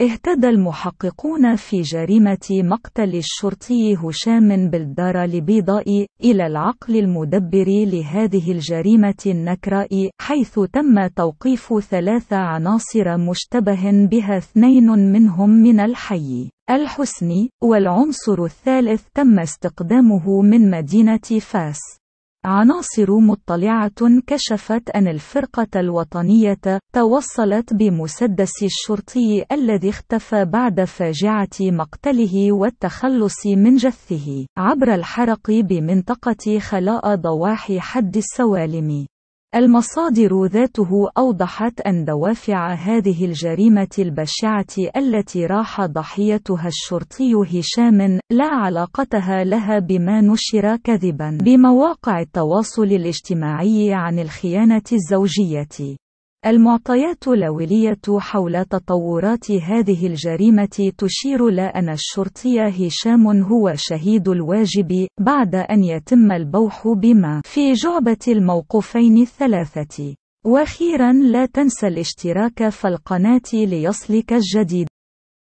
اهتدى المحققون في جريمة مقتل الشرطي هشام بالدار لبيضاء إلى العقل المدبر لهذه الجريمة النكراء حيث تم توقيف ثلاث عناصر مشتبه بها اثنين منهم من الحي الحسني والعنصر الثالث تم استقدامه من مدينة فاس عناصر مطلعة كشفت أن الفرقة الوطنية توصلت بمسدس الشرطي الذي اختفى بعد فاجعة مقتله والتخلص من جثه عبر الحرق بمنطقة خلاء ضواحي حد السوالم المصادر ذاته أوضحت أن دوافع هذه الجريمة البشعة التي راح ضحيتها الشرطي هشام لا علاقتها لها بما نشر كذبا بمواقع التواصل الاجتماعي عن الخيانة الزوجية المعطيات الأولية حول تطورات هذه الجريمة تشير إلى أن الشرطي هشام هو شهيد الواجب بعد أن يتم البوح بما في جعبة الموقوفين الثلاثة. وأخيرا لا تنسى الاشتراك في القناة ليصلك الجديد